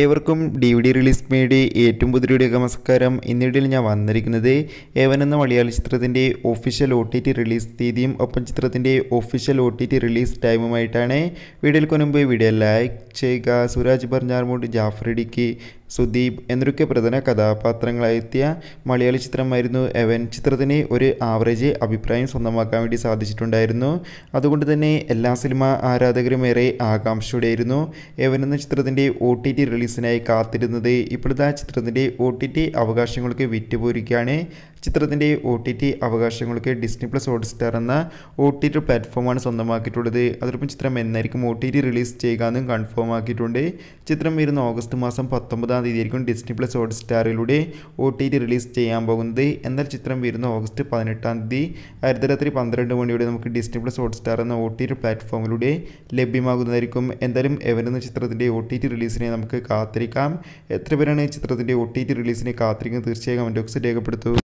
ഏവർക്കും D V D release made ഏറ്റവും പുതിയ നമസ്കാരം ഇന്നിടയിൽ ഞാൻ വന്നിരിക്കുന്നത് ഏവൻ എന്ന മലയാളി ചിത്രത്തിൻ്റെ official O T T release തീയതിയും ഒപ്പം ചിത്രത്തിൻ്റെ official O T T release ടൈമുമായിട്ടാണ് വീഡിയോയിൽ കൊനുമ്പ് വീഡിയോ ലൈക്ക് ചെയ്യുക സുരാജ് ജാഫർ ജാഫറിഡിക്ക് സുദീപ് എന്നൊക്കെ പ്രധാന കഥാപാത്രങ്ങളായെത്തിയ മലയാളി ചിത്രമായിരുന്നു എവൻ ചിത്രത്തിന് ഒരു ആവറേജ് അഭിപ്രായം സ്വന്തമാക്കാൻ വേണ്ടി സാധിച്ചിട്ടുണ്ടായിരുന്നു അതുകൊണ്ട് തന്നെ എല്ലാ സിനിമ ആരാധകരും ഏറെ ആകാംക്ഷയോടെയായിരുന്നു എവൻ എന്ന ചിത്രത്തിൻ്റെ ഒ ടി ടി റിലീസിനായി കാത്തിരുന്നത് ഇപ്പോഴത്തെ ആ ചിത്രത്തിൻ്റെ ഒ ടി ടി അവകാശങ്ങളൊക്കെ വിറ്റുപോയിരിക്കുകയാണ് ചിത്രത്തിൻ്റെ ഒ ടി ടി അവകാശങ്ങൾക്ക് ഡിസ്നി പ്ലസ് ഹോട്ട്സ്റ്റാർ എന്ന ഒ ടി ടി പ്ലാറ്റ്ഫോമാണ് സ്വന്തമാക്കിയിട്ടുള്ളത് അതോടൊപ്പം ചിത്രം എന്നായിരിക്കും ഒ ടി ടി റിലീസ് ചെയ്യുക എന്നും കൺഫേം ആക്കിയിട്ടുണ്ട് ചിത്രം വരുന്ന ഓഗസ്റ്റ് മാസം പത്തൊമ്പതാം ആയിരിക്കും ഡിസ്നി പ്ലസ് ഹോട്ട്സ്റ്റാറിലൂടെ ഒ ടി ടി റിലീസ് ചെയ്യാൻ പോകുന്നത് എന്നാൽ ചിത്രം വരുന്ന ഓഗസ്റ്റ് പതിനെട്ടാം തീയതി അർദ്ധരാത്രി പന്ത്രണ്ട് മണിയോടെ നമുക്ക് ഡിസ്നി പ്ലസ് ഹോട്ട്സ്റ്റാർ എന്ന ഒ ടി ടി പ്ലാറ്റ്ഫോമിലൂടെ ലഭ്യമാകുന്നതായിരിക്കും എന്തായാലും എവനെന്ന ചിത്രത്തിൻ്റെ ഒ ടി ടി റിലീസിനെ നമുക്ക് കാത്തിരിക്കാം എത്ര പേരാണ് ചിത്രത്തിൻ്റെ ഒ ടി ടി റിലീസിനെ കാത്തിരിക്കുന്നത് തീർച്ചയായും കമൻറ്റ് ബോക്സിൽ രേഖപ്പെടുത്തൂ